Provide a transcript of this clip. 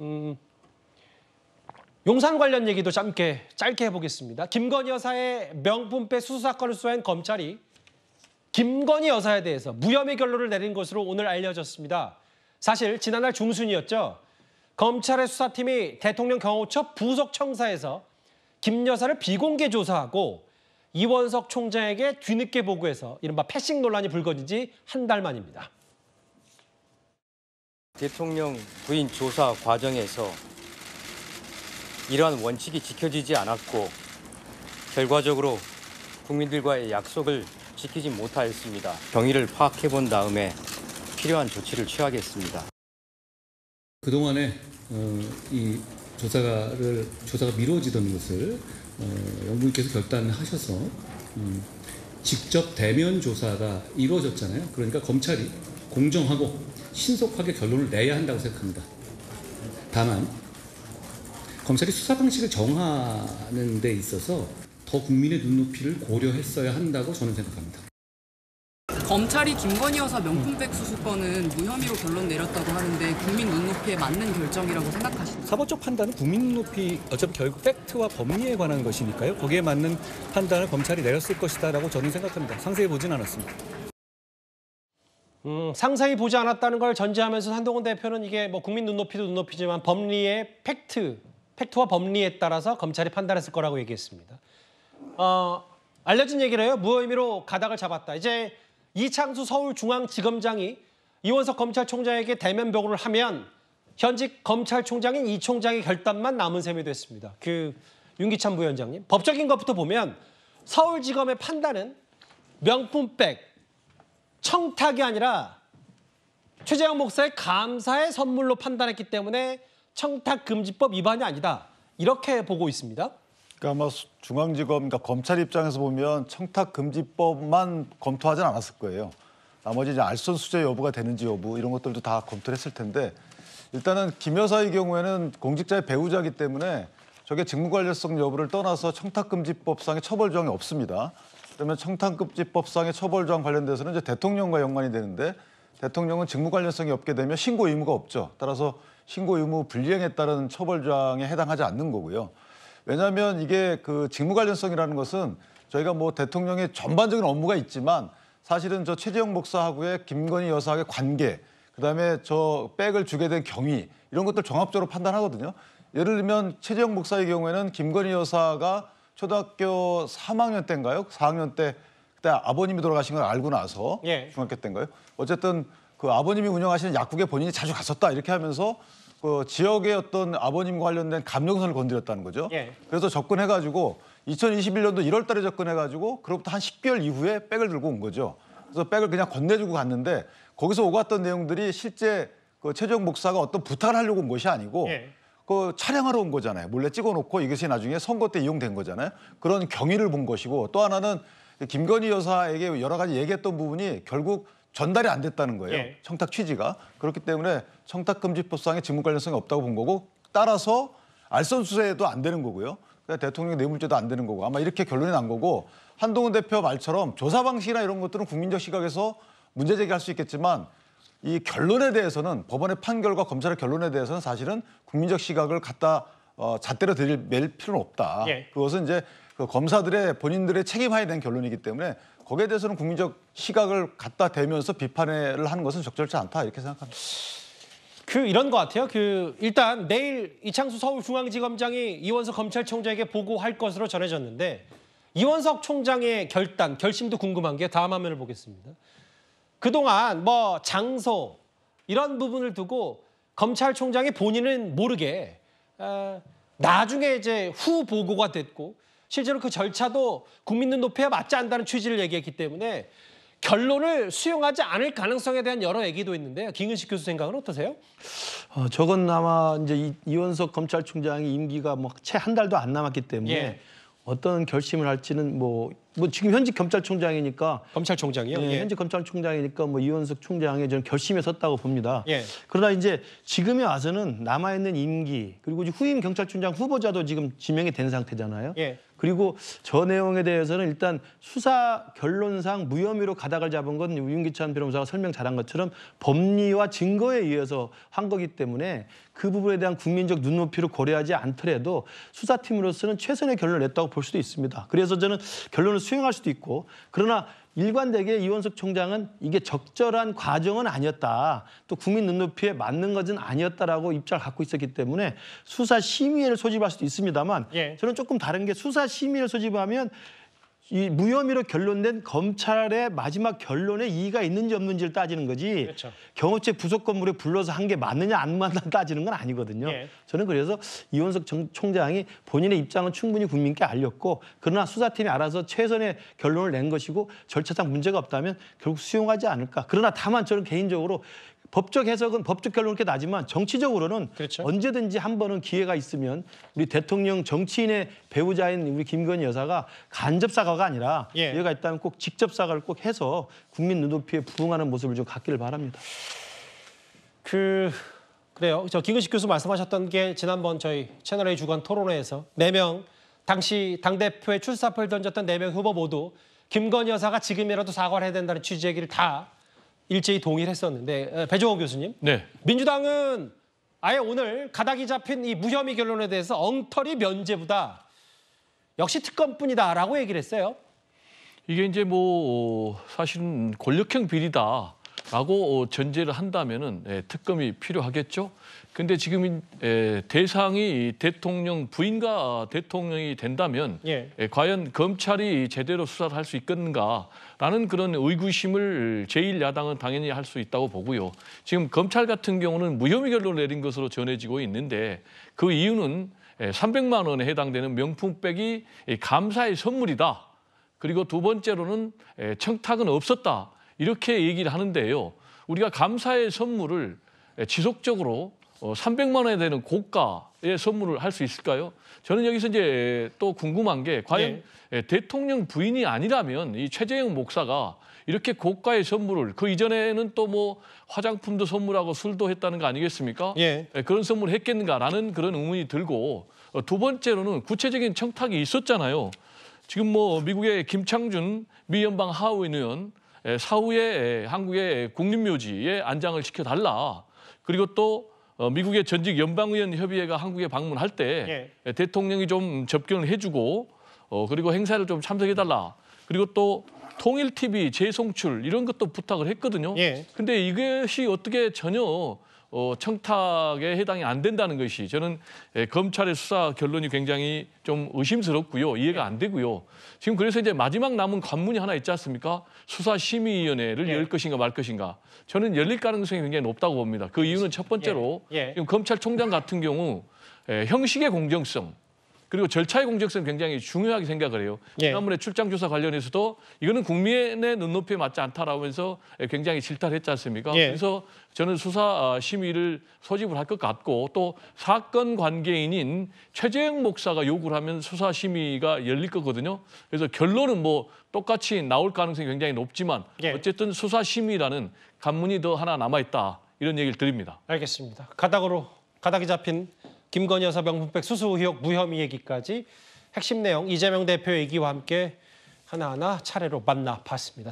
음, 용산 관련 얘기도 짧게, 짧게 해보겠습니다. 김건희 여사의 명품백 수수 사건을 수사한 검찰이 김건희 여사에 대해서 무혐의 결론을 내린 것으로 오늘 알려졌습니다. 사실 지난날 중순이었죠. 검찰의 수사팀이 대통령 경호처 부속청사에서 김 여사를 비공개 조사하고 이원석 총장에게 뒤늦게 보고해서 이른바 패싱 논란이 불거진 지 한 달 만입니다. 대통령 부인 조사 과정에서 이러한 원칙이 지켜지지 않았고 결과적으로 국민들과의 약속을 지키지 못하였습니다. 경위를 파악해 본 다음에 필요한 조치를 취하겠습니다. 그동안에 어, 이 조사를 조사가 미뤄지던 것을 어, 영부인께서 결단하셔서 음, 직접 대면 조사가 이루어졌잖아요. 그러니까 검찰이 공정하고 신속하게 결론을 내야 한다고 생각합니다. 다만 검찰이 수사 방식을 정하는 데 있어서 더 국민의 눈높이를 고려했어야 한다고 저는 생각합니다. 검찰이 김건희 여사 명품백 수수권은 무혐의로 결론 내렸다고 하는데 국민 눈높이에 맞는 결정이라고 생각하십니까? 사법적 판단은 국민 눈높이 어차피 결국 팩트와 법리에 관한 것이니까요. 거기에 맞는 판단을 검찰이 내렸을 것이다라고 저는 생각합니다. 상세히 보진 않았습니다. 음, 상상이 보지 않았다는 걸 전제하면서 한동훈 대표는 이게 뭐 국민 눈높이도 눈높이지만 법리의 팩트, 팩트와 법리에 따라서 검찰이 판단했을 거라고 얘기했습니다. 어, 알려진 얘기를 해요. 무의미로 가닥을 잡았다. 이제 이창수 서울중앙지검장이 이원석 검찰총장에게 대면 보고를 하면 현직 검찰총장인 이 총장의 결단만 남은 셈이 됐습니다. 그 윤기찬 부위원장님. 법적인 것부터 보면 서울지검의 판단은 명품백, 청탁이 아니라 최재형 목사의 감사의 선물로 판단했기 때문에 청탁금지법 위반이 아니다. 이렇게 보고 있습니다. 그러니까 아마 중앙지검, 그러니까 검찰 입장에서 보면 청탁금지법만 검토하진 않았을 거예요. 나머지 이제 알선 수재 여부가 되는지 여부 이런 것들도 다 검토를 했을 텐데 일단은 김 여사의 경우에는 공직자의 배우자이기 때문에 저게 직무관련성 여부를 떠나서 청탁금지법상의 처벌 조항이 없습니다. 그러면 청탁급지법상의 처벌 조항 관련돼서는 이제 대통령과 연관이 되는데 대통령은 직무 관련성이 없게 되면 신고 의무가 없죠. 따라서 신고 의무 불이행에 따른 처벌 조항에 해당하지 않는 거고요. 왜냐하면 이게 그 직무 관련성이라는 것은 저희가 뭐 대통령의 전반적인 업무가 있지만 사실은 저 최재형 목사하고의 김건희 여사하고의 관계, 그다음에 저 백을 주게 된 경위 이런 것들 종합적으로 판단하거든요. 예를 들면 최재형 목사의 경우에는 김건희 여사가 초등학교 3학년 때인가요? 4학년 때 그때 아버님이 돌아가신 걸 알고 나서 예. 중학교 때인가요? 어쨌든 그 아버님이 운영하시는 약국에 본인이 자주 갔었다 이렇게 하면서 그 지역의 어떤 아버님과 관련된 감정선을 건드렸다는 거죠. 예. 그래서 접근해가지고 2021년도 1월 달에 접근해가지고 그로부터 한 10개월 이후에 백을 들고 온 거죠. 그래서 백을 그냥 건네주고 갔는데 거기서 오갔던 내용들이 실제 그 최종 목사가 어떤 부탁을 하려고 온 것이 아니고 예. 그 촬영하러 온 거잖아요. 몰래 찍어놓고 이것이 나중에 선거 때 이용된 거잖아요. 그런 경위를 본 것이고 또 하나는 김건희 여사에게 여러 가지 얘기했던 부분이 결국 전달이 안 됐다는 거예요. 예. 청탁 취지가. 그렇기 때문에 청탁금지법상의 직무 관련성이 없다고 본 거고 따라서 알선 수사에도 안 되는 거고요. 그러니까 대통령 내물죄도 안 되는 거고 아마 이렇게 결론이 난 거고 한동훈 대표 말처럼 조사 방식이나 이런 것들은 국민적 시각에서 문제 제기할 수 있겠지만 이 결론에 대해서는 법원의 판결과 검찰의 결론에 대해서는 사실은 국민적 시각을 갖다 어, 잣대로 들일 필요는 없다. 예. 그것은 이제 그 검사들의 본인들의 책임하에 대한 결론이기 때문에 거기에 대해서는 국민적 시각을 갖다 대면서 비판을 하는 것은 적절치 않다 이렇게 생각합니다. 그 이런 것 같아요. 그 일단 내일 이창수 서울중앙지검장이 이원석 검찰총장에게 보고할 것으로 전해졌는데 이원석 총장의 결단, 결심도 궁금한 게 다음 화면을 보겠습니다. 그동안 뭐 장소 이런 부분을 두고 검찰총장이 본인은 모르게 나중에 이제 후 보고가 됐고 실제로 그 절차도 국민눈 높이에 맞지 않다는 취지를 얘기했기 때문에 결론을 수용하지 않을 가능성에 대한 여러 얘기도 있는데요. 김근식 교수 생각은 어떠세요? 어, 저건 아마 이제 이, 이원석 검찰총장이 임기가 뭐채 한 달도 안 남았기 때문에 예. 어떤 결심을 할지는 뭐, 뭐 지금 현직 검찰총장이니까 검찰총장이요? 예, 예. 현직 검찰총장이니까 뭐 이원석 총장의 저는 결심에 섰다고 봅니다. 예. 그러나 이제 지금에 와서는 남아 있는 임기 그리고 후임 경찰총장 후보자도 지금 지명이 된 상태잖아요. 예. 그리고 저 내용에 대해서는 일단 수사 결론상 무혐의로 가닥을 잡은 건 윤기찬 변호사가 설명 잘한 것처럼 법리와 증거에 의해서 한 거기 때문에 그 부분에 대한 국민적 눈높이를 고려하지 않더라도 수사팀으로서는 최선의 결론을 냈다고 볼 수도 있습니다. 그래서 저는 결론을 수행할 수도 있고 그러나 일관되게 이원석 총장은 이게 적절한 과정은 아니었다. 또 국민 눈높이에 맞는 것은 아니었다라고 입장을 갖고 있었기 때문에 수사 심의를 소집할 수도 있습니다만 예. 저는 조금 다른 게 수사 심의를 소집하면 이 무혐의로 결론된 검찰의 마지막 결론에 이의가 있는지 없는지를 따지는 거지 그렇죠. 경호체 부속 건물에 불러서 한 게 맞느냐 안 맞느냐 따지는 건 아니거든요. 예. 저는 그래서 이원석 총장이 본인의 입장은 충분히 국민께 알렸고 그러나 수사팀이 알아서 최선의 결론을 낸 것이고 절차상 문제가 없다면 결국 수용하지 않을까. 그러나 다만 저는 개인적으로 법적 해석은 법적 결론은 이렇게 나지만 정치적으로는 그렇죠. 언제든지 한 번은 기회가 있으면 우리 대통령 정치인의 배우자인 우리 김건희 여사가 간접 사과가 사과가 아니라 예. 이해가 있다면 꼭 직접 사과를 꼭 해서 국민 눈높이에 부응하는 모습을 좀 갖기를 바랍니다. 그 그래요. 저 기근식 교수 말씀하셨던 게 지난번 저희 채널A 주간 토론회에서 네 명 당시 당대표에 출사표를 던졌던 네 명 후보 모두 김건희 여사가 지금이라도 사과를 해야 된다는 취지 얘기를 다 일제히 동의 했었는데 배종호 교수님. 네. 민주당은 아예 오늘 가닥이 잡힌 이 무혐의 결론에 대해서 엉터리 면제보다 역시 특검뿐이다라고 얘기를 했어요. 이게 이제 뭐 어, 사실은 권력형 비리다. 라고 어, 전제를 한다면 은 예, 특검이 필요하겠죠. 근데 지금 예, 대상이 대통령 부인과 대통령이 된다면 예. 예 과연 검찰이 제대로 수사를 할 수 있겠는가라는 그런 의구심을 제1야당은 당연히 할 수 있다고 보고요. 지금 검찰 같은 경우는 무혐의 결론을 내린 것으로 전해지고 있는데 그 이유는 300만 원에 해당되는 명품백이 감사의 선물이다. 그리고 두 번째로는 청탁은 없었다. 이렇게 얘기를 하는데요. 우리가 감사의 선물을 지속적으로 300만 어, 원에 되는 고가의 선물을 할 수 있을까요? 저는 여기서 이제 또 궁금한 게 과연 네. 예, 대통령 부인이 아니라면 이 최재형 목사가 이렇게 고가의 선물을 그 이전에는 또 뭐 화장품도 선물하고 술도 했다는 거 아니겠습니까? 예. 예 그런 선물을 했겠는가라는 그런 의문이 들고 어, 두 번째로는 구체적인 청탁이 있었잖아요. 지금 뭐 미국의 김창준 미 연방 하원 의원 사후에 한국의 국립묘지에 안장을 시켜달라. 그리고 또 어, 미국의 전직 연방의원 협의회가 한국에 방문할 때 예. 대통령이 좀 접견을 해주고 어, 그리고 행사를 좀 참석해달라. 그리고 또 통일 TV 재송출 이런 것도 부탁을 했거든요. 예. 근데 이것이 어떻게 전혀 어, 청탁에 해당이 안 된다는 것이 저는 에, 예, 검찰의 수사 결론이 굉장히 좀 의심스럽고요. 이해가 안 되고요. 지금 그래서 이제 마지막 남은 관문이 하나 있지 않습니까? 수사심의위원회를 예. 열 것인가 말 것인가. 저는 열릴 가능성이 굉장히 높다고 봅니다. 그 이유는 첫 번째로 예. 예. 지금 검찰총장 같은 경우 에, 예, 형식의 공정성, 그리고 절차의 공정성 굉장히 중요하게 생각을 해요. 예. 지난번에 출장 조사 관련해서도 이거는 국민의 눈높이에 맞지 않다라면서 굉장히 질타를 했지 않습니까? 예. 그래서 저는 수사 아, 심의를 소집을 할 것 같고 또 사건 관계인인 최재형 목사가 요구를 하면 수사 심의가 열릴 거거든요. 그래서 결론은 뭐 똑같이 나올 가능성이 굉장히 높지만 예. 어쨌든 수사 심의라는 간문이 더 하나 남아 있다. 이런 얘기를 드립니다. 알겠습니다. 가닥으로 가닥이 잡힌 김건희 여사 명품백 수수 의혹 무혐의 얘기까지 핵심 내용 이재명 대표 얘기와 함께 하나하나 차례로 만나봤습니다.